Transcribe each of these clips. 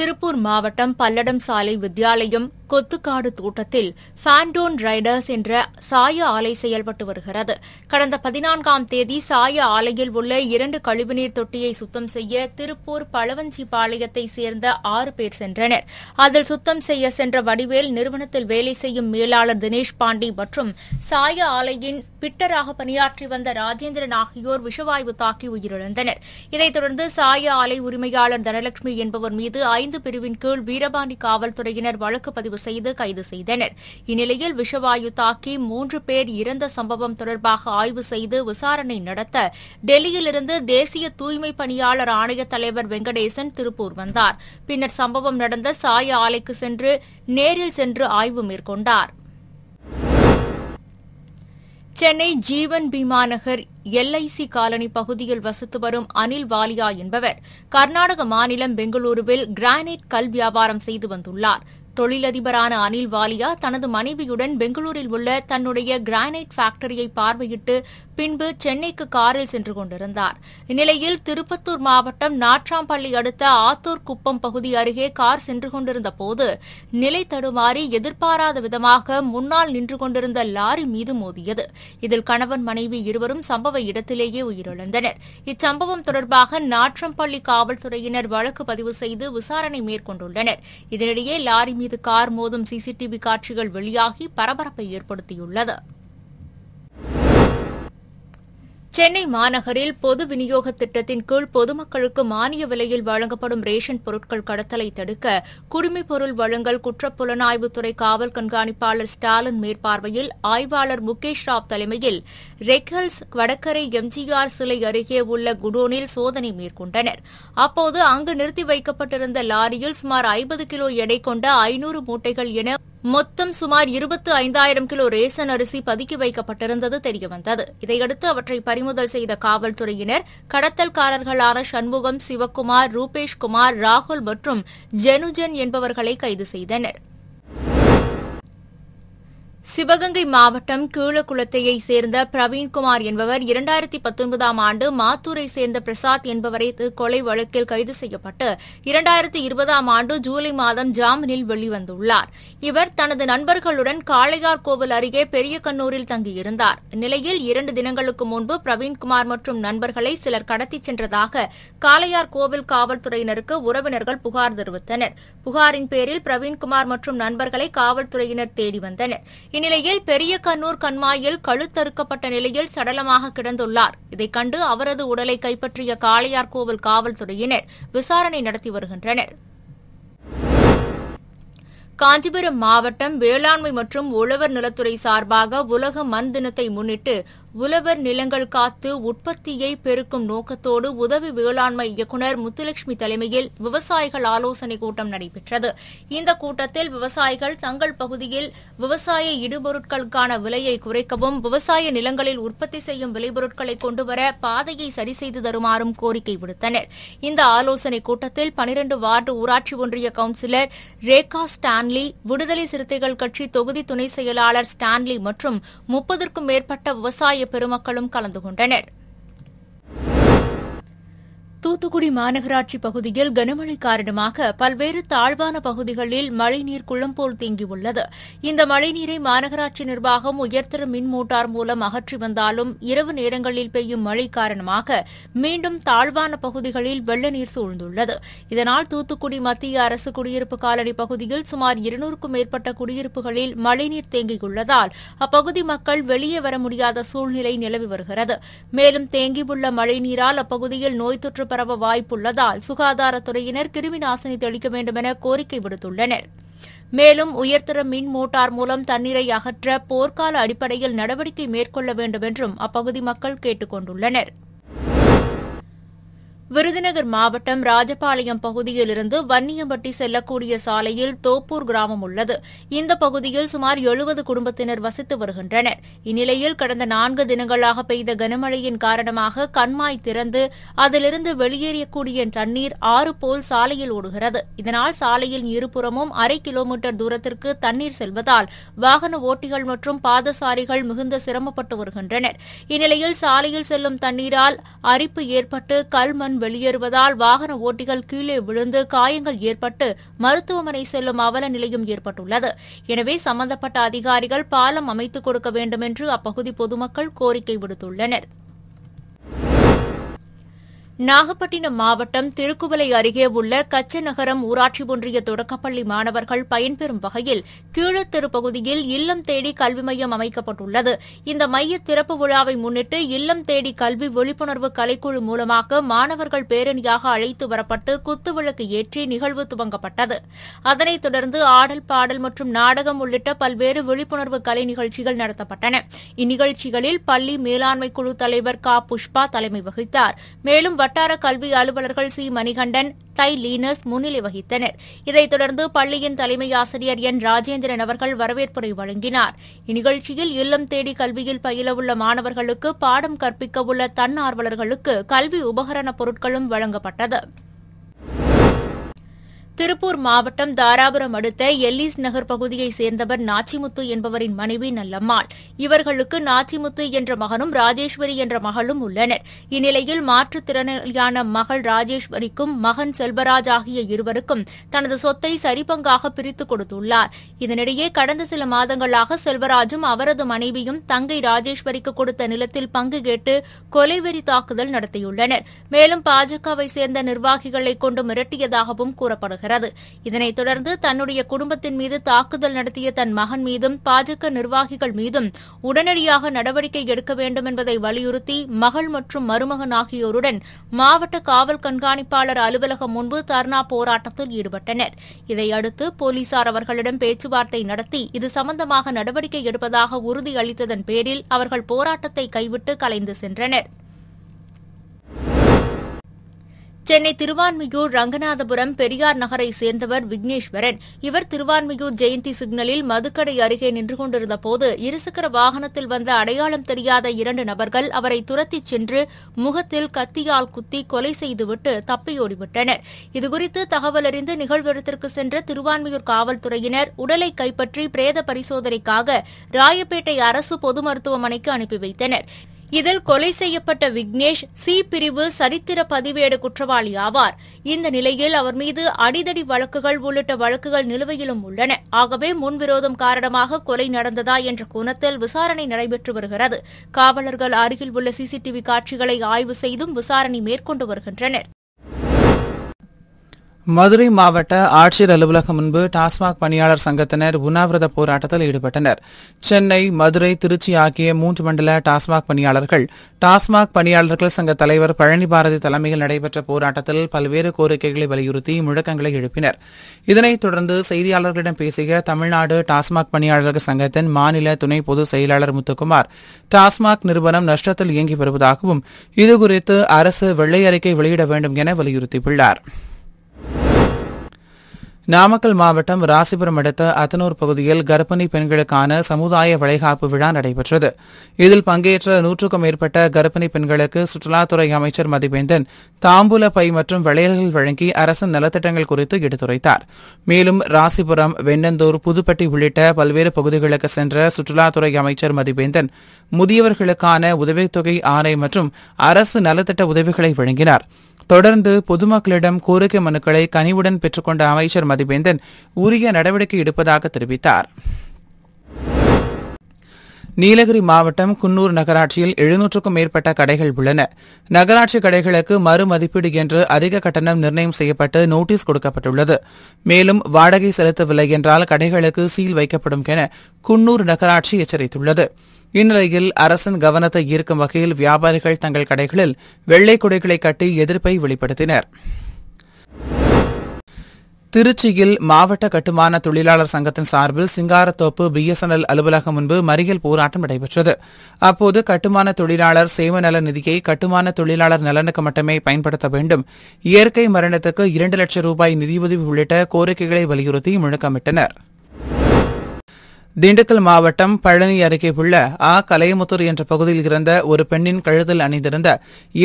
திருப்பூர் மாவட்டம் பல்லடம் சாலை வித்யாலயம் கொத்துக்காடு தோட்டத்தில் ஃபேண்டோன் ரைடர்ஸ் என்ற சாய ஆலை செயல்பட்டு வருகிறது கடந்த பதினான்காம் தேதி சாய ஆலையில் உள்ள இரண்டு கழிவுநீர் தொட்டியை சுத்தம் செய்ய திருப்பூர் பழவஞ்சி பாளையத்தை சேர்ந்த ஆறு பேர் சென்றனர் அதில் சுத்தம் செய்ய சென்ற வடிவேல் நிறுவனத்தில் வேலை செய்யும் மேலாளர் தினேஷ் பாண்டி மற்றும் சாய ஆலையின் பிட்டராக பணியாற்றி வந்த ராஜேந்திரன் ஆகியோர் விஷவாயு தாக்கி உயிரிழந்தனர் இதைத் தொடர்ந்து சாய ஆலை உரிமையாளர் தனலட்சுமி என்பவர் மீது ஐந்து ஐந்து பிரிவின் கீழ் வீரபாண்டி காவல்துறையினர் வழக்கு பதிவு செய்து கைது செய்தனர் இந்நிலையில் விஷவாயு தாக்கி மூன்று பேர் இறந்த சம்பவம் தொடர்பாக ஆய்வு செய்து விசாரணை நடத்த டெல்லியிலிருந்து தேசிய தூய்மை பணியாளர் ஆணைய தலைவர் வெங்கடேசன் திருப்பூர் வந்தார் பின்னர் சம்பவம் நடந்த சாய ஆலைக்கு சென்று நேரில் சென்று ஆய்வு மேற்கொண்டாா் சென்னை ஜீவன் பீமா நகர் எல்ஐசி காலனி பகுதியில் வசித்து வரும் அனில் வாலியா என்பவர் கர்நாடக மாநிலம் பெங்களூருவில் கிரானைட் கல் வியாபாரம் செய்து வந்துள்ளார் தொழிலதிபரான அனில் வாலியா தனது மனைவியுடன் பெங்களூரில் உள்ள தன்னுடைய கிரானைட் ஃபேக்டரியை பார்வையிட்டு பின்பு சென்னைக்கு காரில் சென்று கொண்டிருந்தார் இந்நிலையில் திருப்பத்தூர் மாவட்டம் நாற்றாம்பள்ளி அடுத்த ஆத்தூர் குப்பம் பகுதி அருகே கார் சென்று கொண்டிருந்த போது நிலை தடுமாறி எதிர்பாராத விதமாக முன்னால் நின்று கொண்டிருந்த லாரி மீது மோதியது இதில் கணவன் மனைவி இருவரும் சம்பவ இடத்திலேயே உயிரிழந்தனர் இச்சம்பவம் தொடர்பாக நாற்றம்பள்ளி காவல்துறையினர் வழக்கு பதிவு செய்து விசாரணை மேற்கொண்டுள்ளனர் இதனிடையே லாரி மீது கார் மோதும் சிசிடிவி காட்சிகள் வெளியாகி பரபரப்பை ஏற்படுத்தியுள்ளது சென்னை மாநகரில் பொது விநியோக திட்டத்தின் கீழ் பொதுமக்களுக்கு மானிய விலையில் வழங்கப்படும் ரேஷன் பொருட்கள் கடத்தலை தடுக்க பொருள் வழங்கல் குற்றப்புலனாய்வுத்துறை காவல் கண்காணிப்பாளர் ஸ்டாலின் மேற்பார்வையில் ஆய்வாளர் முகேஷ் ராவ் தலைமையில் ரெக்ஹல்ஸ் வடக்கரை எம்ஜிஆர் சிலை அருகே உள்ள குடோனில் சோதனை மேற்கொண்டனர் அப்போது அங்கு நிறுத்தி வைக்கப்பட்டிருந்த லாரியில் சுமார் ஐம்பது கிலோ எடை கொண்ட ஐநூறு மூட்டைகள் என மொத்தம் சுமார் இருபத்து ஐந்தாயிரம் கிலோ ரேசன் அரிசி பதுக்கி வைக்கப்பட்டிருந்தது தெரியவந்தது இதையடுத்து அவற்றை பறிமுதல் செய்த காவல்துறையினர் கடத்தல்காரர்களான சண்முகம் சிவக்குமார் ரூபேஷ்குமார் ராகுல் மற்றும் ஜெனுஜன் என்பவர்களை கைது செய்தனா் சிவகங்கை மாவட்டம் கீழக்குளத்தையை சேர்ந்த பிரவீன்குமார் என்பவர் இரண்டாயிரத்தி பத்தொன்பதாம் ஆண்டு மாத்தூரை சேர்ந்த பிரசாத் என்பவரை கொலை வழக்கில் கைது செய்யப்பட்டு இரண்டாயிரத்தி இருபதாம் ஆண்டு ஜூலை மாதம் ஜாமீனில் வெளிவந்துள்ளார் இவர் தனது நண்பர்களுடன் காளையார் கோவில் அருகே கண்ணூரில் தங்கியிருந்தார் நிலையில் இரண்டு தினங்களுக்கு முன்பு பிரவீன்குமார் மற்றும் நண்பர்களை சிலர் கடத்திச் சென்றதாக காளையார் கோவில் காவல்துறையினருக்கு உறவினர்கள் புகார் தெரிவித்தனர் புகாரின் பேரில் பிரவீன்குமார் மற்றும் நண்பர்களை காவல்துறையினர் தேடி வந்தனர் இந்நிலையில் பெரிய கண்ணூர் கண்மாயில் கழுத்தறுக்கப்பட்ட நிலையில் சடலமாக கிடந்துள்ளார் இதைக் கண்டு அவரது உடலை கைப்பற்றிய காளையார் காவல்துறையினர் விசாரணை நடத்தி வருகின்றனா் காஞ்சிபுரம் மாவட்டம் வேளாண்மை மற்றும் உழவர் நிலத்துறை சார்பாக உலக மண் தினத்தை முன்னிட்டு உழவர் நிலங்கள் காத்து உற்பத்தியை பெருக்கும் நோக்கத்தோடு உதவி வேளாண்மை இயக்குநர் முத்துலட்சுமி தலைமையில் விவசாயிகள் ஆலோசனை கூட்டம் நடைபெற்றது இந்த கூட்டத்தில் விவசாயிகள் தங்கள் பகுதியில் விவசாய இடுபொருட்களுக்கான விலையை குறைக்கவும் விவசாய நிலங்களில் உற்பத்தி செய்யும் விளைபொருட்களை கொண்டுவர பாதையை சரி செய்து தருமாறும் கோரிக்கை விடுத்தனர் இந்த ஆலோசனைக் கூட்டத்தில் பனிரண்டு வார்டு ஊராட்சி ஒன்றிய கவுன்சிலர் ரேகா ஸ்டான் ஸ்டான்லி விடுதலை சிறுத்தைகள் கட்சி தொகுதி துணை செயலாளர் ஸ்டான்லி மற்றும் முப்பதற்கும் மேற்பட்ட விவசாய பெருமக்களும் கலந்து கொண்டனா் தூத்துக்குடி மாநகராட்சி பகுதியில் கனமழை காரணமாக பல்வேறு தாழ்வான பகுதிகளில் மழைநீர் குளம் போல் தேங்கியுள்ளது இந்த மழைநீரை மாநகராட்சி நிர்வாகம் உயர்தர மின் மோட்டார் மூலம் அகற்றி வந்தாலும் இரவு நேரங்களில் பெய்யும் மழை காரணமாக மீண்டும் தாழ்வான பகுதிகளில் வெள்ள நீர் சூழ்ந்துள்ளது இதனால் தூத்துக்குடி மத்திய அரசு குடியிருப்பு காலனி பகுதியில் சுமார் இருநூறுக்கும் மேற்பட்ட குடியிருப்புகளில் மழைநீர் தேங்கியுள்ளதால் அப்பகுதி மக்கள் வெளியே வர முடியாத சூழ்நிலை நிலவி வருகிறது மேலும் தேங்கியுள்ள மழைநீரால் அப்பகுதியில் நோய் தொற்று பரவ வாய்ப்புள்ளதால் சுகாதாரத்துறையினர் கிருமி நாசினி தெளிக்க வேண்டுமென கோரிக்கை விடுத்துள்ளனர் மேலும் உயர்தர மின் மோட்டார் மூலம் தண்ணீரை அகற்ற போர்க்கால அடிப்படையில் நடவடிக்கை மேற்கொள்ள வேண்டும் என்றும் அப்பகுதி மக்கள் கேட்டுக் கொண்டுள்ளனா் விருதுநகர் மாவட்டம் ராஜபாளையம் பகுதியிலிருந்து வன்னியம்பட்டி செல்லக்கூடிய சாலையில் தோப்பூர் கிராமம் உள்ளது இந்த பகுதியில் சுமார் எழுபது குடும்பத்தினர் வசித்து வருகின்றனர் இந்நிலையில் கடந்த நான்கு தினங்களாக பெய்த கனமழையின் காரணமாக கண்மாய் திறந்து அதிலிருந்து வெளியேறியக்கூடிய தண்ணீர் ஆறு போல் சாலையில் ஓடுகிறது இதனால் சாலையில் இருபுறமும் அரை கிலோமீட்டர் தூரத்திற்கு தண்ணீர் செல்வதால் வாகன ஓட்டிகள் மற்றும் பாதசாரிகள் மிகுந்த சிரமப்பட்டு வருகின்றனர் இந்நிலையில் சாலையில் செல்லும் தண்ணீரால் அரிப்பு ஏற்பட்டு கல்மண் வெளியேறுவதால் வாகன ஓட்டிகள் கீழே விழுந்து காயங்கள் ஏற்பட்டு மருத்துவமனை செல்லும் அவல நிலையும் ஏற்பட்டுள்ளது எனவே சம்பந்தப்பட்ட அதிகாரிகள் பாலம் அமைத்துக் கொடுக்க வேண்டும் என்று அப்பகுதி பொதுமக்கள் கோரிக்கை விடுத்துள்ளனா் நாகப்பட்டினம் மாவட்டம் திருக்குவலை அருகே உள்ள கச்சநகரம் ஊராட்சி ஒன்றிய தொடக்கப்பள்ளி மாணவர்கள் பயன்பெறும் வகையில் கீழத்தெரு பகுதியில் இல்லம் தேடி கல்வி மையம் அமைக்கப்பட்டுள்ளது இந்த மைய திறப்பு விழாவை முன்னிட்டு இல்லம் தேடி கல்வி விழிப்புணர்வு கலைக்குழு மூலமாக மாணவர்கள் பேரணியாக அழைத்து வரப்பட்டு குத்துவிளக்கு ஏற்றி நிகழ்வு துவங்கப்பட்டது அதனைத் தொடர்ந்து ஆடல் பாடல் மற்றும் நாடகம் உள்ளிட்ட பல்வேறு விழிப்புணர்வு கலை நிகழ்ச்சிகள் நடத்தப்பட்டன இந்நிகழ்ச்சிகளில் பள்ளி மேலாண்மை குழு தலைவர் கா புஷ்பா தலைமை வகித்தார் மேலும் வட்டார கல்வி அலுவலர்கள் சி மணிகண்டன் தை லீனஸ் முன்னிலை வகித்தனர் இதைத் தொடர்ந்து பள்ளியின் தலைமை ஆசிரியர் என் ராஜேந்திரன் அவர்கள் வரவேற்புரை வழங்கினார் இந்நிகழ்ச்சியில் இல்லம் தேடி கல்வியில் பயிலவுள்ள மாணவர்களுக்கு பாடம் கற்பிக்கவுள்ள தன்னார்வலர்களுக்கு கல்வி உபகரண பொருட்களும் வழங்கப்பட்டது திருப்பூர் மாவட்டம் தாராபுரம் அடுத்த எல்லிஸ் நகர் பகுதியைச் சேர்ந்தவர் நாச்சிமுத்து என்பவரின் மனைவி நல்லம்மாள் இவர்களுக்கு நாச்சிமுத்து என்ற மகனும் ராஜேஸ்வரி என்ற மகளும் உள்ளனர் இந்நிலையில் மாற்றுத்திறனாளியான மகள் ராஜேஸ்வரிக்கும் மகன் செல்வராஜ் ஆகிய இருவருக்கும் தனது சொத்தை சரிபங்காக பிரித்துக் கொடுத்துள்ளார் இதனிடையே கடந்த சில மாதங்களாக செல்வராஜும் அவரது மனைவியும் தங்கை ராஜேஸ்வரிக்கு கொடுத்த நிலத்தில் பங்கு கேட்டு கொலைவெறி தாக்குதல் நடத்தியுள்ளனர் மேலும் பாஜகவை சேர்ந்த நிர்வாகிகளை கொண்டு மிரட்டியதாகவும் கூறப்படுகிறது வருகிறது இதனைத் தொடர்ந்து தன்னுடைய குடும்பத்தின் மீது தாக்குதல் நடத்திய தன் மகன் மீதும் பாஜக நிர்வாகிகள் மீதும் உடனடியாக நடவடிக்கை எடுக்க வேண்டும் என்பதை வலியுறுத்தி மகள் மற்றும் மருமகன் ஆகியோருடன் மாவட்ட காவல் கண்காணிப்பாளர் அலுவலகம் முன்பு தர்ணா போராட்டத்தில் ஈடுபட்டனர் இதையடுத்து போலீசார் அவர்களிடம் பேச்சுவார்த்தை நடத்தி இது சம்பந்தமாக நடவடிக்கை எடுப்பதாக உறுதியளித்ததன் பேரில் அவர்கள் போராட்டத்தை கைவிட்டு கலைந்து சென்றனா் சென்னை திருவான்மியூர் ரங்கநாதபுரம் பெரியார் நகரை சேர்ந்தவர் விக்னேஸ்வரன் இவர் திருவான்மியூர் ஜெயந்தி சிக்னலில் மதுக்கடை அருகே நின்று கொண்டிருந்த போது இருசக்கர வாகனத்தில் வந்த அடையாளம் தெரியாத இரண்டு நபர்கள் அவரை துரத்திச் சென்று முகத்தில் கத்தியால் குத்தி கொலை செய்துவிட்டு தப்பியோடிவிட்டனர் இதுகுறித்து தகவல் அறிந்து நிகழ்விடத்திற்கு சென்ற திருவான்மியூர் காவல்துறையினர் உடலை கைப்பற்றி பிரேத பரிசோதனைக்காக ராயப்பேட்டை அரசு பொது மருத்துவமனைக்கு அனுப்பி வைத்தனர் இதில் கொலை செய்யப்பட்ட விக்னேஷ் சி பிரிவு சரித்திர பதிவேடு குற்றவாளி ஆவார் இந்த நிலையில் அவர் மீது அடிதடி வழக்குகள் உள்ளிட்ட வழக்குகள் நிலுவையிலும் உள்ளன ஆகவே முன்விரோதம் காரணமாக கொலை நடந்ததா என்ற கோணத்தில் விசாரணை நடைபெற்று வருகிறது காவலர்கள் அருகில் உள்ள சிசிடிவி காட்சிகளை ஆய்வு செய்தும் விசாரணை மேற்கொண்டு வருகின்றனர் மதுரை மாவட்ட ஆட்சியர் அலுவலகம் முன்பு டாஸ்மாக் பணியாளர் சங்கத்தினர் உண்ணாவிரத போராட்டத்தில் ஈடுபட்டனர் சென்னை மதுரை திருச்சி ஆகிய மூன்று மண்டல டாஸ்மாக் பணியாளர்கள் டாஸ்மாக் பணியாளர்கள் சங்க தலைவர் பழனி பாரதி தலைமையில் நடைபெற்ற போராட்டத்தில் பல்வேறு கோரிக்கைகளை வலியுறுத்தி முழக்கங்களை எழுப்பினர் இதனைத் தொடர்ந்து செய்தியாளர்களிடம் பேசிய தமிழ்நாடு டாஸ்மாக் பணியாளர்கள் சங்கத்தின் மாநில துணை பொதுச் செயலாளர் முத்துக்குமார் டாஸ்மாக் நிறுவனம் நஷ்டத்தில் இயங்கி வருவதாகவும் இதுகுறித்து அரசு வெள்ளை அறிக்கை வெளியிட வேண்டும் என வலியுறுத்தியுள்ளாா் நாமக்கல் மாவட்டம் ராசிபுரம் அடுத்த அத்தனூர் பகுதியில் கர்ப்பிணி பெண்களுக்கான சமுதாய வளைகாப்பு விழா நடைபெற்றது இதில் பங்கேற்ற நூற்றுக்கும் மேற்பட்ட கர்ப்பிணி பெண்களுக்கு சுற்றுலாத்துறை அமைச்சர் மதிவேந்தன் தாம்பூல பை மற்றும் வளையல்கள் வழங்கி அரசின் நலத்திட்டங்கள் குறித்து எடுத்துரைத்தார் மேலும் ராசிபுரம் வெண்ணந்தூர் புதுப்பட்டி உள்ளிட்ட பல்வேறு பகுதிகளுக்கு சென்ற சுற்றுலாத்துறை அமைச்சர் மதிவேந்தன் முதியவர்களுக்கான உதவித்தொகை ஆணை மற்றும் அரசு நலத்திட்ட உதவிகளை வழங்கினாா் தொடர்ந்து பொதுமக்களிடம் கோரிக்கை மனுக்களை கனிவுடன் பெற்றுக்கொண்ட அமைச்சர் மதிவேந்தன் உரிய நடவடிக்கை எடுப்பதாக தெரிவித்தார் நீலகிரி மாவட்டம் குன்னூர் நகராட்சியில் எழுநூற்றுக்கும் மேற்பட்ட கடைகள் உள்ளன நகராட்சி கடைகளுக்கு மறுமதிப்பீடு என்று அதிக கட்டணம் நிர்ணயம் செய்யப்பட்டு நோட்டீஸ் கொடுக்கப்பட்டுள்ளது மேலும் வாடகை செலுத்தவில்லை என்றால் கடைகளுக்கு சீல் வைக்கப்படும் என குன்னூர் நகராட்சி எச்சரித்துள்ளது இந்நிலையில் அரசின் கவனத்தை ஈர்க்கும் வகையில் வியாபாரிகள் தங்கள் கடைகளில் வெள்ளை குடைகளை கட்டி எதிர்ப்பை வெளிப்படுத்தினர் திருச்சியில் மாவட்ட கட்டுமான தொழிலாளர் சங்கத்தின் சார்பில் சிங்காரத்தோப்பு பிஎஸ்என்எல் அலுவலகம் முன்பு மறியல் போராட்டம் நடைபெற்றது அப்போது கட்டுமான தொழிலாளர் சேம நல நிதியை கட்டுமான தொழிலாளர் நலனுக்கு மட்டுமே பயன்படுத்த வேண்டும் இயற்கை மரணத்துக்கு இரண்டு லட்சம் ரூபாய் நிதியுதவி உள்ளிட்ட கோரிக்கைகளை வலியுறுத்தி முழக்கமிட்டனா் திண்டுக்கல் மாவட்டம் பழனி அருகே உள்ள ஆ கலையமுத்தூர் என்ற பகுதியில் இருந்த ஒரு பெண்ணின் கழுதல் அணிந்திருந்த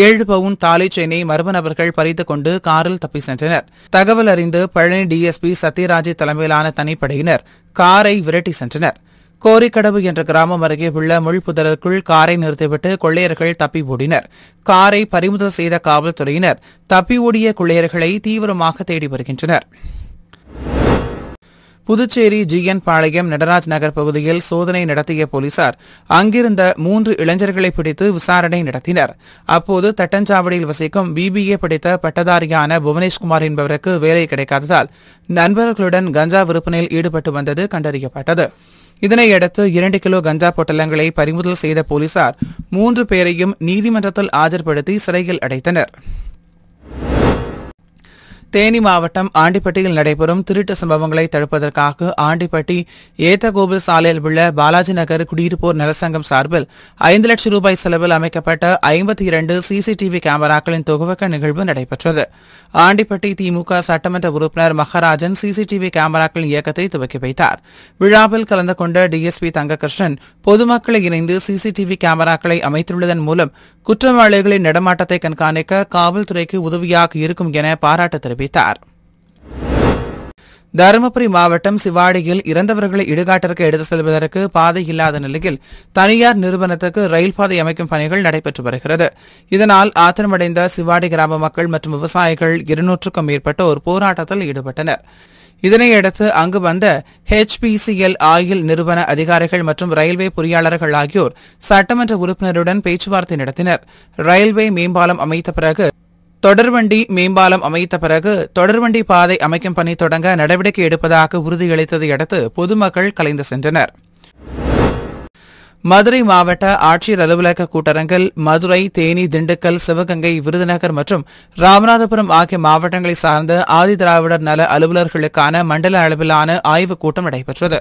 ஏழு பவுன் தாலை செயினை மர்ம நபர்கள் பறித்து கொண்டு காரில் தப்பி சென்றனர் தகவல் அறிந்து பழனி டிஎஸ்பி சத்யராஜ் தலைமையிலான தனிப்படையினர் காரை விரட்டி சென்றனர் கோரிக்கடவு என்ற கிராமம் அருகே உள்ள முள்புதருக்குள் காரை நிறுத்திவிட்டு கொள்ளையர்கள் தப்பி ஓடினர் காரை பறிமுதல் செய்த காவல்துறையினர் தப்பி ஓடிய கொள்ளையர்களை தீவிரமாக தேடி வருகின்றனா் புதுச்சேரி ஜிஎன் பாளையம் நடராஜ் நகர் பகுதியில் சோதனை நடத்திய போலீசார் அங்கிருந்த மூன்று இளைஞர்களை பிடித்து விசாரணை நடத்தினர் அப்போது தட்டஞ்சாவடியில் வசிக்கும் பிபிஏ படித்த பட்டதாரியான புவனேஷ்குமார் என்பவருக்கு வேலை கிடைக்காததால் நண்பர்களுடன் கஞ்சா விற்பனையில் ஈடுபட்டு வந்தது கண்டறியப்பட்டது இதனையடுத்து இரண்டு கிலோ கஞ்சா பொட்டலங்களை பறிமுதல் செய்த போலீசார் மூன்று பேரையும் நீதிமன்றத்தில் ஆஜர்படுத்தி சிறையில் அடைத்தனர் தேனி மாவட்டம் ஆண்டிப்பட்டியில் நடைபெறும் திருட்டு சம்பவங்களை தடுப்பதற்காக ஆண்டிப்பட்டி ஏத்தகோபுல் சாலையில் உள்ள பாலாஜி நகர் குடியிருப்போர் நலசங்கம் சார்பில் ஐந்து லட்சம் ரூபாய் செலவில் அமைக்கப்பட்ட ஐம்பத்தி இரண்டு சிசிடிவி கேமராக்களின் தொகுவக்க நிகழ்வு நடைபெற்றது ஆண்டிப்பட்டி திமுக சட்டமன்ற உறுப்பினர் மகாராஜன் சிசிடிவி கேமராக்களின் இயக்கத்தை துவக்கி வைத்தார் விழாவில் கலந்து கொண்ட டிஎஸ்பி தங்ககிருஷ்ணன் பொதுமக்களை இணைந்து சிசிடிவி கேமராக்களை அமைத்துள்ளதன் மூலம் குற்றவாளிகளின் நடமாட்டத்தை கண்காணிக்க காவல்துறைக்கு உதவியாக இருக்கும் என பாராட்டு தெரிவித்தார் தெரிவித்தார் தருமபுரி மாவட்டம் சிவாடியில் இறந்தவர்களை இடுகாட்டிற்கு எடுத்துச் செல்வதற்கு பாதை இல்லாத நிலையில் தனியார் நிறுவனத்துக்கு ரயில் பாதை அமைக்கும் பணிகள் நடைபெற்று வருகிறது இதனால் ஆத்திரமடைந்த சிவாடி கிராம மக்கள் மற்றும் விவசாயிகள் இருநூற்றுக்கும் மேற்பட்டோர் போராட்டத்தில் ஈடுபட்டனர் இதனையடுத்து அங்கு வந்த ஹெச்பிசிஎல் ஆயில் நிறுவன அதிகாரிகள் மற்றும் ரயில்வே பொறியாளர்கள் ஆகியோர் சட்டமன்ற உறுப்பினருடன் பேச்சுவார்த்தை நடத்தினர் ரயில்வே மேம்பாலம் அமைத்த பிறகு தொடர்வண்டி மேம்பாலம் அமைத்த பிறகு தொடர்வண்டி பாதை அமைக்கும் பணி தொடங்க நடவடிக்கை எடுப்பதாக உறுதியளித்ததை அடுத்து பொதுமக்கள் கலைந்து சென்றனர் மதுரை மாவட்ட ஆட்சியர் அலுவலக கூட்டரங்கில் மதுரை தேனி திண்டுக்கல் சிவகங்கை விருதுநகர் மற்றும் ராமநாதபுரம் ஆகிய மாவட்டங்களை சார்ந்த ஆதிதிராவிடர் நல அலுவலர்களுக்கான மண்டல அளவிலான ஆய்வுக் கூட்டம் நடைபெற்றது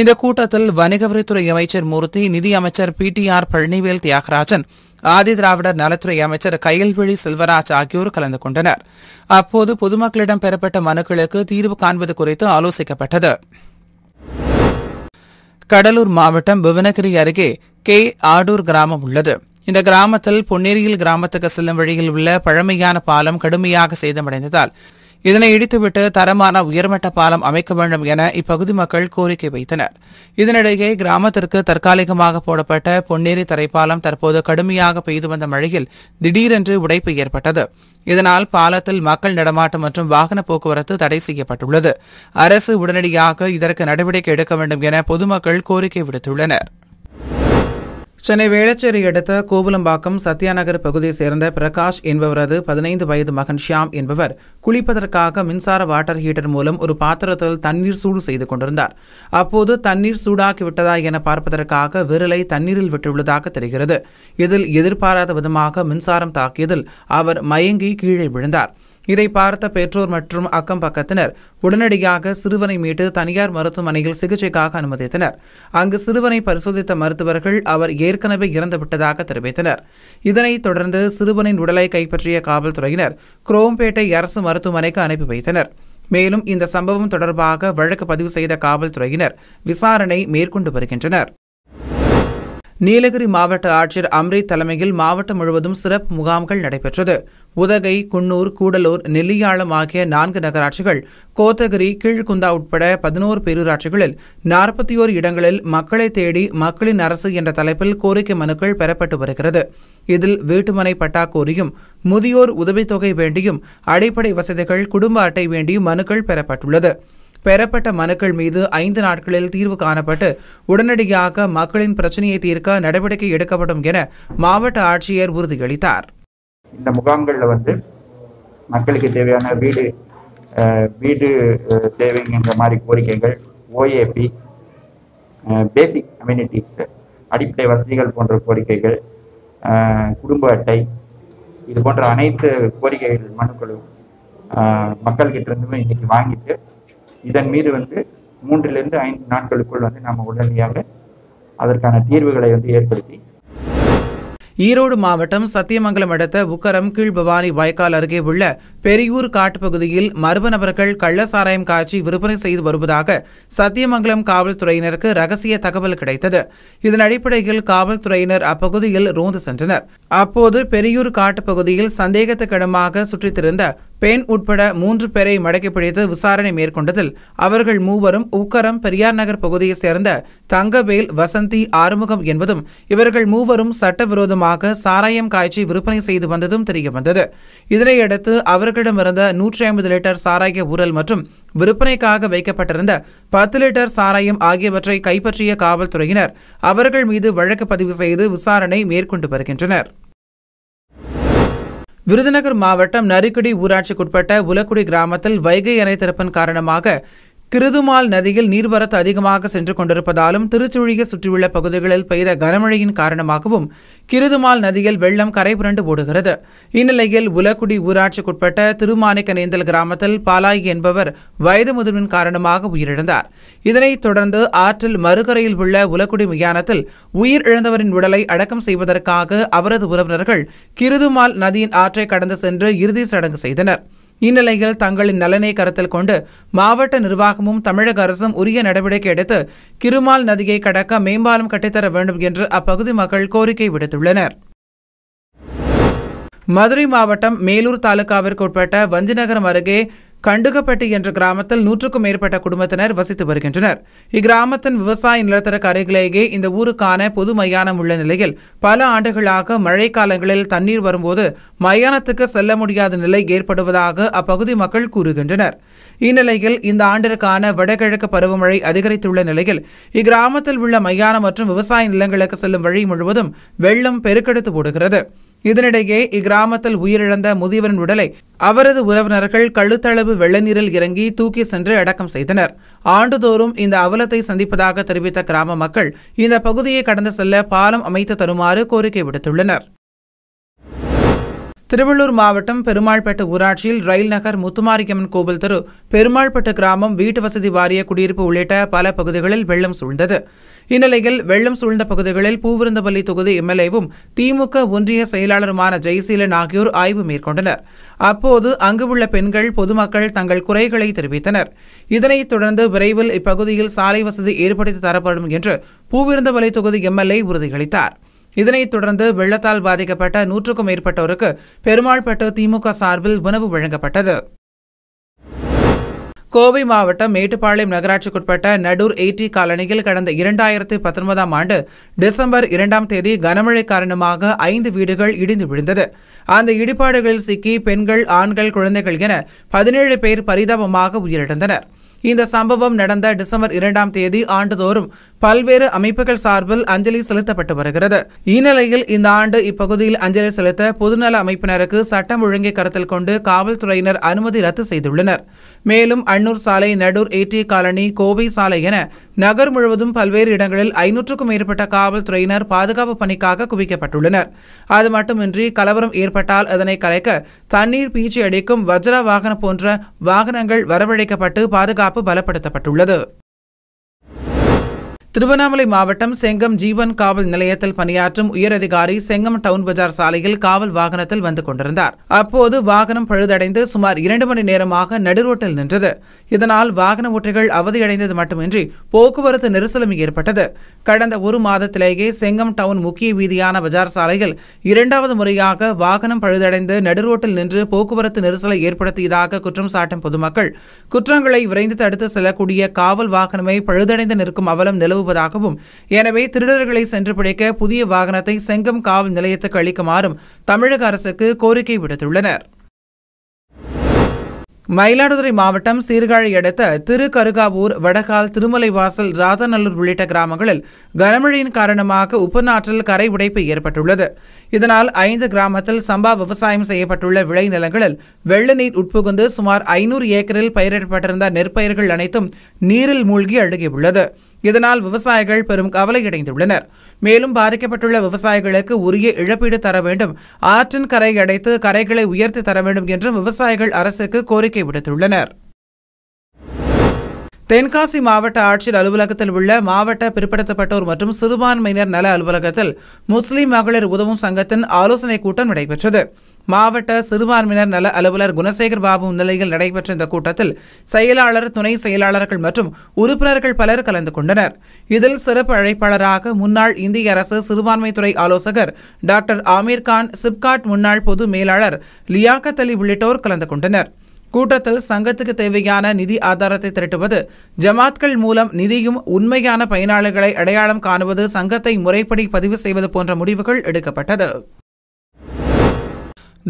இந்த கூட்டத்தில் வணிகவரித்துறை அமைச்சர் மூர்த்தி நிதி அமைச்சர் P T R Palanivel Thiagarajan Adi Dravidar நலத்துறை அமைச்சர் கையல்விழி செல்வராஜ் ஆகியோர் கலந்து கொண்டனர் அப்போது பொதுமக்களிடம் பெறப்பட்ட மனுக்களுக்கு தீர்வு காண்பது குறித்து ஆலோசிக்கப்பட்டது கடலூர் மாவட்டம் புவனகிரி அருகே கே ஆடூர் கிராமம் உள்ளது இந்த கிராமத்தில் பொன்னேரியில் கிராமத்துக்கு செல்லும் வழியில் உள்ள பழமையான பாலம் கடுமையாக சேதமடைந்ததால் இதனை இடித்துவிட்டு தரமான உயர்மட்ட பாலம் அமைக்க வேண்டும் என இப்பகுதி மக்கள் கோரிக்கை வைத்தனர் இதனிடையே கிராமத்திற்கு தற்காலிகமாக போடப்பட்ட பொன்னேரி தரைப்பாலம் தற்போது கடுமையாக பெய்து வந்த மழையில் திடீரென்று உடைப்பு ஏற்பட்டது இதனால் பாலத்தில் மக்கள் நடமாட்டம் மற்றும் வாகன போக்குவரத்து தடை செய்யப்பட்டுள்ளது அரசு உடனடியாக இதற்கு நடவடிக்கை எடுக்க வேண்டும் என பொதுமக்கள் கோரிக்கை விடுத்துள்ளனர் சென்னை வேளச்சேரி அடுத்த கோபுலம்பாக்கம் சத்யாநகர் பகுதியை சேர்ந்த பிரகாஷ் என்பவரது பதினைந்து வயது மகன் ஷியாம் என்பவர் குளிப்பதற்காக மின்சார வாட்டர் ஹீட்டர் மூலம் ஒரு பாத்திரத்தில் தண்ணீர் சூடு செய்து கொண்டிருந்தார் அப்போது தண்ணீர் சூடாக்கிவிட்டதா என பார்ப்பதற்காக விரலை தண்ணீரில் விட்டுள்ளதாக தெரிகிறது இதில் எதிர்பாராத விதமாக மின்சாரம் தாக்கியதில் அவர் மயங்கி கீழே விழுந்தார் இதை பார்த்த பெற்றோர் மற்றும் அக்கம் பக்கத்தினர் உடனடியாக சிறுவனை மீட்டு தனியார் மருத்துவமனையில் சிகிச்சைக்காக அனுமதித்தனர் அங்கு சிறுவனை பரிசோதித்த மருத்துவர்கள் அவர் ஏற்கனவே இறந்துவிட்டதாக தெரிவித்தனர் இதனைத் தொடர்ந்து சிறுவனின் உடலை கைப்பற்றிய காவல்துறையினர் குரோம்பேட்டை அரசு மருத்துவமனைக்கு அனுப்பி வைத்தனர் மேலும் இந்த சம்பவம் தொடர்பாக வழக்கு பதிவு செய்த காவல்துறையினர் விசாரணை மேற்கொண்டு வருகின்றனர் நீலகிரி மாவட்ட ஆட்சியர் அம்ரித் தலைமையில் மாவட்டம் முழுவதும் சிறப்பு முகாம்கள் நடைபெற்றது உதகை குன்னூர் கூடலூர் நெல்லியாளம் ஆகிய நான்கு நகராட்சிகள் கோத்தகிரி கீழ்குந்தா உட்பட பதினோரு பேரூராட்சிகளில் நாற்பத்தி ஓர் இடங்களில் மக்களை தேடி மக்களின் அரசு என்ற தலைப்பில் கோரிக்கை மனுக்கள் பெறப்பட்டு வருகிறது இதில் வீட்டுமனை பட்டா கோரியும் முதியோர் உதவித்தொகை வேண்டியும் அடிப்படை வசதிகள் குடும்ப அட்டை வேண்டியும் மனுக்கள் பெறப்பட்டுள்ளது பெறப்பட்ட மனுக்கள் மீது ஐந்து நாட்களில் தீர்வு காணப்பட்டு உடனடியாக மக்களின் பிரச்சனையை தீர்க்க நடவடிக்கை எடுக்கப்படும் என மாவட்ட ஆட்சியர் உறுதியளித்தார் இந்த முகாம்களில் வந்து மக்களுக்கு தேவையான வீடு வீடு தேவைங்கிற மாதிரி கோரிக்கைகள் ஓஏபி பேசிக் கம்யூனிட்டிஸ் அடிப்படை வசதிகள் போன்ற கோரிக்கைகள் குடும்ப அட்டை இது போன்ற அனைத்து கோரிக்கைகள் மனுக்களும் மக்கள்கிட்ட இருந்துமே இன்னைக்கு வாங்கிட்டு இதன் மீது வந்து மூன்றிலிருந்து ஐந்து நாட்களுக்குள் வந்து நாம் உடனடியாக அதற்கான தீர்வுகளை வந்து ஏற்படுத்தி ஈரோடு மாவட்டம் சத்தியமங்கலம் அடுத்த உக்கரம் கீழ்பவானி வாய்க்கால் அருகே உள்ள பெரியூர் காட்டுப்பகுதியில் மர்ம நபர்கள் கள்ளசாராயம் காய்ச்சி விற்பனை செய்து வருவதாக சத்தியமங்கலம் காவல்துறையினருக்கு ரகசிய தகவல் கிடைத்தது இதன் அடிப்படையில் காவல்துறையினர் அப்பகுதியில் ரோந்து சென்றனர் அப்போது பெரியூர் காட்டுப்பகுதியில் சந்தேகத்துக்கிடமாக சுற்றித்திருந்த பெண் உட்பட மூன்று பேரை மடக்கி பிடித்து விசாரணை மேற்கொண்டதில் அவர்கள் மூவரும் உக்கரம் பெரியார் நகர் பகுதியைச் சேர்ந்த தங்கவேல் வசந்தி ஆறுமுகம் என்பதும் இவர்கள் மூவரும் சட்டவிரோதமாக சாராயம் காய்ச்சி விற்பனை செய்து வந்ததும் தெரியவந்தது இதனையடுத்து அவர்களிடமிருந்த நூற்றி ஐம்பது லிட்டர் சாராய ஊரல் மற்றும் விற்பனைக்காக வைக்கப்பட்டிருந்த பத்து லிட்டர் சாராயம் ஆகியவற்றை கைப்பற்றிய காவல்துறையினர் அவர்கள் மீது வழக்கு பதிவு செய்து விசாரணை மேற்கொண்டு வருகின்றனர் விருதுநகர் மாவட்டம் நரிக்குடி ஊராட்சிக்குட்பட்ட உலக்குடி கிராமத்தில் வைகை அணை திறப்பின் காரணமாக கிருதுமால் நதியில் நீர்வரத்து அதிகமாக சென்று கொண்டிருப்பதாலும் திருச்சுழியை சுற்றியுள்ள பகுதிகளில் பெய்த கனமழையின் காரணமாகவும் கிருதுமால் நதியில் வெள்ளம் கரை புரண்டு ஓடுகிறது இந்நிலையில் உலக்குடி ஊராட்சிக்குட்பட்ட திருமாணிக்கநேந்தல் கிராமத்தில் பாலாயி என்பவர் வயது முதிர்வின் காரணமாக உயிரிழந்தார் இதனைத் தொடர்ந்து ஆற்றில் மறுகரையில் உள்ள உலக்குடி மியானத்தில் உயிரிழந்தவரின் உடலை அடக்கம் செய்வதற்காக அவரது உறவினர்கள் கிருதுமால் நதியின் ஆற்றை கடந்து சென்று இறுதி சடங்கு செய்தனர் இந்நிலையில் தங்களின் நலனை கருத்தில் கொண்டு மாவட்ட நிர்வாகமும் தமிழக அரசும் உரிய நடவடிக்கை எடுத்து கிருமால் நதியை கடக்க மேம்பாலம் கட்டித்தர வேண்டும் என்று அப்பகுதி மக்கள் கோரிக்கை விடுத்துள்ளனர் மதுரை மாவட்டம் மேலூர் தாலுகாவிற்குட்பட்ட உட்பட்ட வஞ்சிநகரம் அருகே கண்டுகப்பட்டி என்ற கிராமத்தில் நூற்றுக்கும் மேற்பட்ட குடும்பத்தினர் வசித்து வருகின்றனர் இக்கிராமத்தின் விவசாய நிலத்தர கரைகளேயே இந்த ஊருக்கான பொது மயானம் உள்ள நிலையில் பல ஆண்டுகளாக மழை காலங்களில் தண்ணீர் வரும்போது மயானத்துக்கு செல்ல முடியாத நிலை ஏற்படுவதாக அப்பகுதி மக்கள் கூறுகின்றனர் இந்நிலையில் இந்த ஆண்டிற்கான வடகிழக்கு பருவமழை அதிகரித்துள்ள நிலையில் இக்கிராமத்தில் உள்ள மயானம் மற்றும் விவசாய நிலங்களுக்கு செல்லும் வழி முழுவதும் வெள்ளம் பெருக்கெடுத்து போடுகிறது இதனிடையே இக்கிராமத்தில் உயிரிழந்த முதியவரின் உடலை அவரது உறவினர்கள் கழுத்தளவு வெள்ளநீரில் இறங்கி தூக்கி சென்று அடக்கம் செய்தனர் ஆண்டுதோறும் இந்த அவலத்தை சந்திப்பதாக தெரிவித்த கிராம மக்கள் இந்த பகுதியை கடந்து செல்ல பாலம் அமைத்து தருமாறு கோரிக்கை விடுத்துள்ளனர் திருவள்ளூர் மாவட்டம் பெருமாள்பட்டு ஊராட்சியில் ரயில் நகர் முத்துமாரியம்மன் கோவில் தெரு பெருமாள்பட்டு கிராமம் வீட்டு வசதி வாரிய குடியிருப்பு உள்ளிட்ட பல பகுதிகளில் வெள்ளம் சூழ்ந்தது இந்நிலையில் வெள்ளம் சூழ்ந்த பகுதிகளில் பூவிருந்தபள்ளி தொகுதி எம்எல்ஏவும் திமுக ஒன்றிய செயலாளருமான ஜெய்சீலன் ஆகியோர் ஆய்வு மேற்கொண்டனர் அப்போது அங்கு உள்ள பெண்கள் பொதுமக்கள் தங்கள் குறைகளை தெரிவித்தனர் இதனைத் தொடர்ந்து விரைவில் இப்பகுதியில் சாலை வசதி ஏற்படுத்தி தரப்படும் என்று பூவிருந்தபள்ளி தொகுதி எம்எல்ஏ உறுதியளித்தாா் இதனைத் தொடர்ந்து வெள்ளத்தால் பாதிக்கப்பட்ட நூற்றுக்கும் மேற்பட்டோருக்கு பெருமாள்பட்டு திமுக சார்பில் உணவு வழங்கப்பட்டது கோவை மாவட்டம் மேட்டுப்பாளையம் நகராட்சிக்குட்பட்ட நடூர் எயிட்டி காலனியில் கடந்த இரண்டாயிரத்தி பத்தொன்பதாம் ஆண்டு டிசம்பர் இரண்டாம் தேதி கனமழை காரணமாக ஐந்து வீடுகள் இடிந்து விழுந்தது அந்த இடிபாடுகளில் சிக்கி பெண்கள் ஆண்கள் குழந்தைகள் என பதினேழு பேர் பரிதாபமாக உயிரிழந்தனர் இந்த சம்பவம் நடந்த டிசம்பர் இரண்டாம் தேதி ஆண்டுதோறும் பல்வேறு அமைப்புகள் சார்பில் அஞ்சலி செலுத்தப்பட்டு வருகிறது இந்நிலையில் இந்த ஆண்டு இப்பகுதியில் அஞ்சலி செலுத்த பொதுநல அமைப்பினருக்கு சட்டம் ஒழுங்கை கருத்தில் கொண்டு காவல்துறையினர் அனுமதி ரத்து செய்துள்ளனர் மேலும் அன்னூர் சாலை நடூர் ஏடி காலனி கோவை சாலை என நகர் முழுவதும் பல்வேறு இடங்களில் ஐநூற்றுக்கும் மேற்பட்ட காவல்துறையினர் பாதுகாப்பு பணிக்காக குவிக்கப்பட்டுள்ளனர் அது மட்டுமின்றி கலவரம் ஏற்பட்டால் அதனை கலைக்க தண்ணீர் பீச்சி அடிக்கும் வஜ்ர வாகனம் போன்ற வாகனங்கள் வரவழைக்கப்பட்டு பாதுகாப்பு பலப்படுத்தப்பட்டுள்ளது திருவண்ணாமலை மாவட்டம் செங்கம் ஜீவன் காவல் நிலையத்தில் பணியாற்றும் உயரதிகாரி செங்கம் டவுன் பஜார் சாலையில் காவல் வாகனத்தில் வந்து கொண்டிருந்தார் அப்போது வாகனம் பழுதடைந்து சுமார் இரண்டு மணி நேரமாக நடுரோட்டில் நின்றது இதனால் வாகன ஓட்டிகள் அவதியடைந்தது மட்டுமின்றி போக்குவரத்து நெரிசலும் ஏற்பட்டது கடந்த ஒரு மாதத்திலேயே செங்கம் டவுன் முக்கிய வீதியான பஜார் சாலையில் இரண்டாவது முறையாக வாகனம் பழுதடைந்து நடுரோட்டில் நின்று போக்குவரத்து நெரிசலை ஏற்படுத்தியதாக குற்றம் சாட்டும் பொதுமக்கள் குற்றங்களை விரைந்து தடுத்து செல்லக்கூடிய காவல் வாகனமே பழுதடைந்து நிற்கும் அவலம் நிலவு நிறுவுவதாகவும் எனவே திருடர்களை சென்று பிடிக்க புதிய வாகனத்தை செங்கம் காவல் நிலையத்துக்கு அளிக்குமாறும் தமிழக அரசுக்கு கோரிக்கை விடுத்துள்ளனர் மயிலாடுதுறை மாவட்டம் சீர்காழி அடுத்த திருக்கருகாவூர் வடகால் திருமலைவாசல் ராதநல்லூர் உள்ளிட்ட கிராமங்களில் கனமழையின் காரணமாக உப்புநாற்றில் கரை உடைப்பு ஏற்பட்டுள்ளது இதனால் ஐந்து கிராமத்தில் சம்பா விவசாயம் செய்யப்பட்டுள்ள விளைநிலங்களில் வெள்ள நீர் உட்புகுந்து சுமார் ஐநூறு ஏக்கரில் பயிரிடப்பட்டிருந்த நெற்பயிர்கள் அனைத்தும் நீரில் மூழ்கி அழுகியுள்ளது இதனால் விவசாயிகள் பெரும் கவலையடைந்துள்ளனர் மேலும் பாதிக்கப்பட்டுள்ள விவசாயிகளுக்கு உரிய இழப்பீடு தர வேண்டும் ஆற்றின் கரை அடைத்து கரைகளை உயர்த்தி தர வேண்டும் என்றும் விவசாயிகள் அரசுக்கு கோரிக்கை விடுத்துள்ளனர் தென்காசி மாவட்ட ஆட்சியர் அலுவலகத்தில் உள்ள மாவட்ட பிற்படுத்தப்பட்டோர் மற்றும் சிறுபான்மையினர் நல அலுவலகத்தில் முஸ்லிம் மகளிர் உதவும் சங்கத்தின் ஆலோசனைக் கூட்டம் நடைபெற்றது மாவட்ட சிறுபான்மையினர் நல அலுவலர் குணசேகர் பாபு முன்னிலையில் நடைபெற்ற இந்த கூட்டத்தில் செயலாளர் துணை செயலாளர்கள் மற்றும் உறுப்பினர்கள் பலர் கலந்து கொண்டனர் இதில் சிறப்பு அழைப்பாளராக முன்னாள் இந்திய அரசு சிறுபான்மைத்துறை ஆலோசகர் டாக்டர் ஆமீர்கான் சிப்காட் முன்னாள் பொது மேலாளர் லியாக்கத் அலி உள்ளிட்டோர் கலந்து கொண்டனர் கூட்டத்தில் சங்கத்துக்கு தேவையான நிதி ஆதாரத்தை திரட்டுவது ஜமாத்கள் மூலம் நிதியும் உண்மையான பயனாளிகளை அடையாளம் காணுவது சங்கத்தை முறைப்படி பதிவு செய்வது போன்ற முடிவுகள் எடுக்கப்பட்டது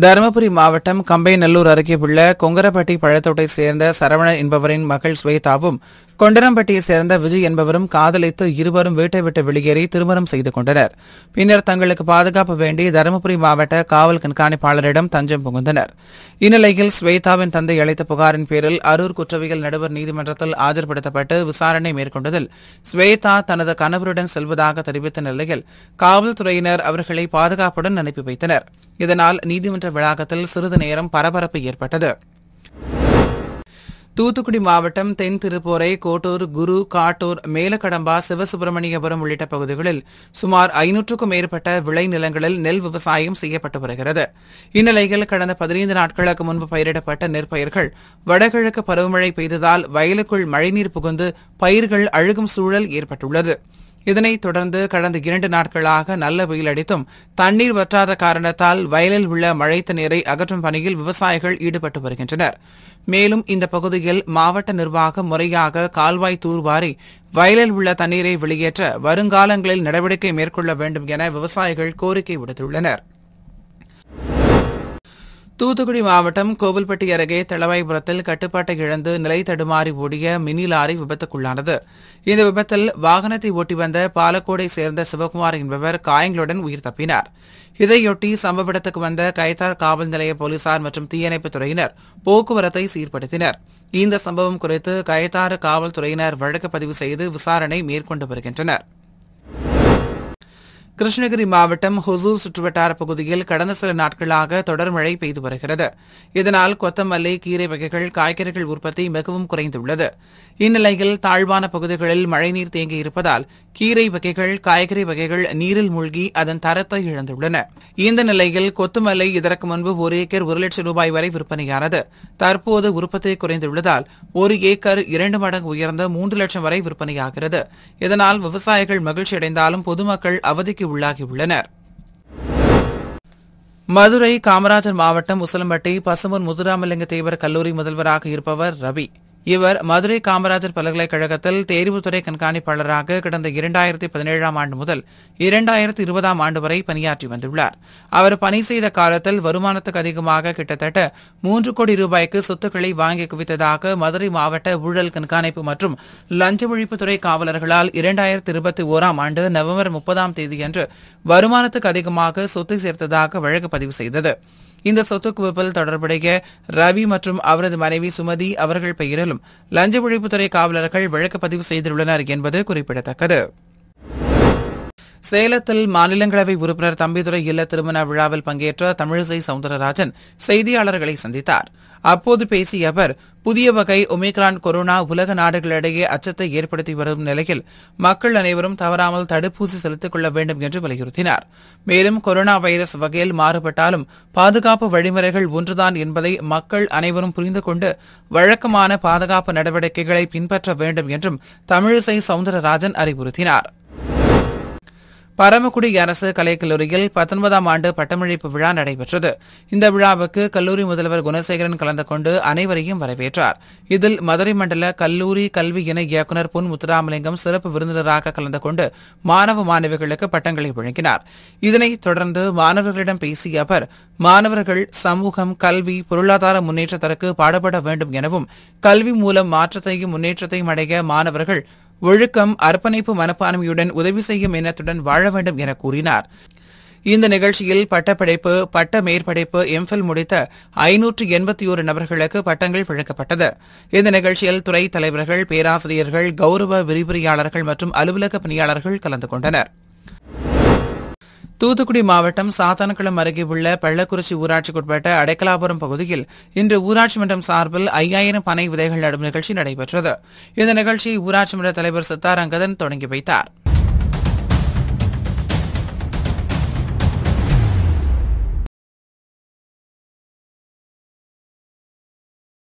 தருமபுரி மாவட்டம் கம்பைநல்லூர் அருகே உள்ள கொங்கரப்பட்டி பழத்தோட்டை சேர்ந்த சரவணன் என்பவரின் மகள் ஸ்வேதாவும் கொண்டரம்பட்டியை சேர்ந்த விஜய் என்பவரும் காதலித்து இருவரும் வீட்டை விட்டு வெளியேறி திருமணம் செய்து கொண்டனர் பின்னர் தங்களுக்கு பாதுகாப்பு வேண்டி தருமபுரி மாவட்ட காவல் கண்காணிப்பாளரிடம் தஞ்சம் புகுந்தனர் இந்நிலையில் ஸ்வேதாவின் தந்தை அளித்த புகாரின் பேரில் அரூர் குற்றவியல் நடுவர் நீதிமன்றத்தில் ஆஜர்படுத்தப்பட்டு விசாரணை மேற்கொண்டதில் ஸ்வேதா தனது கணவருடன் செல்வதாக தெரிவித்த நிலையில் காவல்துறையினர் அவர்களை பாதுகாப்புடன் அனுப்பி வைத்தனர் இதனால் நீதிமன்ற வளாகத்தில் சிறிது நேரம் பரபரப்பு ஏற்பட்டது தூத்துக்குடி மாவட்டம் தென் திருப்போரை கோட்டூர் குரு காட்டூர் மேலக்கடம்பா சிவசுப்பிரமணியபுரம் உள்ளிட்ட பகுதிகளில் சுமார் ஐநூற்றுக்கும் மேற்பட்ட விளை நிலங்களில் நெல் விவசாயம் செய்யப்பட்டு வருகிறது இந்நிலையில் கடந்த பதினைந்து நாட்களுக்கு முன்பு பயிரிடப்பட்ட நெற்பயிர்கள் வடகிழக்கு பருவமழை பெய்ததால் வயலுக்குள் மழைநீர் புகுந்து பயிர்கள் அழுகும் சூழல் ஏற்பட்டுள்ளது இதனைத் தொடர்ந்து கடந்த இரண்டு நாட்களாக நல்ல வெயில் அடித்தும் தண்ணீர் வற்றாத காரணத்தால் வயலில் உள்ள மழைத்த நீரை அகற்றும் பணியில் விவசாயிகள் ஈடுபட்டு வருகின்றனா் மேலும் இந்த பகுதியில் மாவட்ட நிர்வாகம் முறையாக கால்வாய் தூர்வாரி வயலில் உள்ள தண்ணீரை வெளியேற்ற வருங்காலங்களில் நடவடிக்கை மேற்கொள்ள வேண்டும் என விவசாயிகள் கோரிக்கை விடுத்துள்ளனா் தூத்துக்குடி மாவட்டம் கோவில்பட்டி அருகே தளவாய்புரத்தில் கட்டுப்பாட்டை இழந்து நிலை தடுமாறி ஓடிய மினி லாரி விபத்துக்குள்ளானது இந்த விபத்தில் வாகனத்தை ஓட்டி வந்த பாலக்கோடை சேர்ந்த சிவகுமார் என்பவர் காயங்களுடன் உயிர் தப்பினார் இதையொட்டி சம்பவ இடத்துக்கு வந்த கைத்தார் காவல் நிலைய போலீசார் மற்றும் தீயணைப்புத் துறையினர் போக்குவரத்தை சீர்படுத்தினர் இந்த சம்பவம் குறித்து கயத்தாறு காவல்துறையினர் வழக்கு பதிவு செய்து விசாரணை மேற்கொண்டு வருகின்றனர் கிருஷ்ணகிரி மாவட்டம் ஹொசூர் சுற்றுவட்டார பகுதியில் கடந்த சில நாட்களாக தொடர் மழை பெய்து வருகிறது இதனால் கொத்தமல்லி கீரை வகைகள் காய்கறிகள் உற்பத்தி மிகவும் குறைந்துள்ளது இந்நிலையில் தாழ்வான பகுதிகளில் மழைநீர் தேங்கியிருப்பதால் கீரை வகைகள் காய்கறி வகைகள் நீரில் மூழ்கி அதன் தரத்தை இழந்துள்ளன இந்த நிலையில் கொத்துமலை இதற்கு முன்பு ஒரு ஏக்கர் ஒரு லட்சம் ரூபாய் வரை விற்பனையானது தற்போது உற்பத்தி குறைந்துள்ளதால் ஒரு ஏக்கர் இரண்டு மடங்கு உயர்ந்த மூன்று லட்சம் வரை விற்பனையாகிறது இதனால் விவசாயிகள் மகிழ்ச்சி அடைந்தாலும் பொதுமக்கள் அவதிக்கு உள்ளாகியுள்ளனர் மதுரை காமராஜர் மாவட்டம் உசலம்பட்டி பசுமன் முதுராமலிங்க தேவர் கல்லூரி முதல்வராக இருப்பவர் ரவி இவர் மதுரை காமராஜர் பல்கலைக்கழகத்தில் தேர்வுத்துறை கண்காணிப்பாளராக கடந்த இரண்டாயிரத்தி பதினேழாம் ஆண்டு முதல் இரண்டாயிரத்தி இருபதாம் ஆண்டு வரை பணியாற்றி வந்துள்ளார் அவர் பணி செய்த காலத்தில் வருமானத்துக்கு அதிகமாக கிட்டத்தட்ட மூன்று கோடி ரூபாய்க்கு சொத்துக்களை வாங்கி குவித்ததாக மதுரை மாவட்ட ஊழல் கண்காணிப்பு மற்றும் லஞ்ச ஒழிப்புத்துறை காவலர்களால் இரண்டாயிரத்தி இருபத்தி ஓராம் ஆண்டு நவம்பர் முப்பதாம் தேதியன்று வருமானத்துக்கு அதிகமாக சொத்து சேர்த்ததாக வழக்கு பதிவு செய்தது இந்த சொத்து குவிப்பில் தொடர்புடைய ரவி மற்றும் அவரது மனைவி சுமதி அவர்கள் பெயரிலும் லஞ்ச ஒழிப்புத்துறை காவலர்கள் வழக்கு பதிவு செய்துள்ளனர் என்பது குறிப்பிடத்தக்கது சேலத்தில் மாநிலங்களவை உறுப்பினர் தம்பிதுரை இல்ல திருமண விழாவில் பங்கேற்ற தமிழிசை சவுந்தரராஜன் செய்தியாளர்களை சந்தித்தார் அப்போது பேசிய அவர் புதிய வகை ஒமிக்ரான் கொரோனா உலக நாடுகளிடையே அச்சத்தை ஏற்படுத்தி வரும் நிலையில் மக்கள் அனைவரும் தவறாமல் தடுப்பூசி செலுத்திக் கொள்ள வேண்டும் என்று வலியுறுத்தினார் மேலும் கொரோனா வைரஸ் வகையில் மாறுபட்டாலும் பாதுகாப்பு வழிமுறைகள் ஒன்றுதான் என்பதை மக்கள் அனைவரும் புரிந்து கொண்டு வழக்கமான பாதுகாப்பு நடவடிக்கைகளை பின்பற்ற வேண்டும் என்றும் தமிழிசை சவுந்தரராஜன் அறிவுறுத்தினாா் பரமக்குடி அரசு கலைக்கல்லூரியில் பத்தொன்பதாம் ஆண்டு பட்டமளிப்பு விழா நடைபெற்றது இந்த விழாவுக்கு கல்லூரி முதல்வர் குணசேகரன் கலந்து கொண்டு அனைவரையும் வரவேற்றார் இதில் மதுரை மண்டல கல்லூரி கல்வி இணை இயக்குநர் பொன் முத்துராமலிங்கம் சிறப்பு விருந்தினராக கலந்து கொண்டு மாணவ மாணவிகளுக்கு பட்டங்களை வழங்கினார் இதனைத் தொடர்ந்து மாணவர்களிடம் பேசிய அவர் மாணவர்கள் சமூகம் கல்வி பொருளாதார முன்னேற்றத்திற்கு பாடுபட வேண்டும் எனவும் கல்வி மூலம் மாற்றத்தையும் முன்னேற்றத்தையும் அடைய மாணவர்கள் ஒழுக்கம் அர்ப்பணிப்பு மனப்பான்மையுடன் உதவி செய்யும் எண்ணத்துடன் வாழ வேண்டும் என கூறினார் இந்த நிகழ்ச்சியில் பட்டப்படைப்பு பட்ட மேற்படைப்பு எம்ஃபில் முடித்த ஐநூற்று எண்பத்தி ஒரு நபர்களுக்கு பட்டங்கள் வழங்கப்பட்டது இந்த நிகழ்ச்சியில் துறை தலைவர்கள் பேராசிரியர்கள் கௌரவ விரிவுரையாளர்கள் மற்றும் அலுவலக பணியாளர்கள் கலந்து கொண்டனா் தூத்துக்குடி மாவட்டம் சாத்தான்குளம் அருகே உள்ள பள்ளக்குறிச்சி ஊராட்சிக்குட்பட்ட அடைக்கலாபுரம் பகுதியில் இன்று ஊராட்சி மன்றம் சார்பில் ஐயாயிரம் பனை விதைகள் நடும் நிகழ்ச்சி நடைபெற்றது இந்த நிகழ்ச்சியை ஊராட்சி மன்ற தலைவர் சித்தாரங்கதன் தொடங்கி வைத்தாா்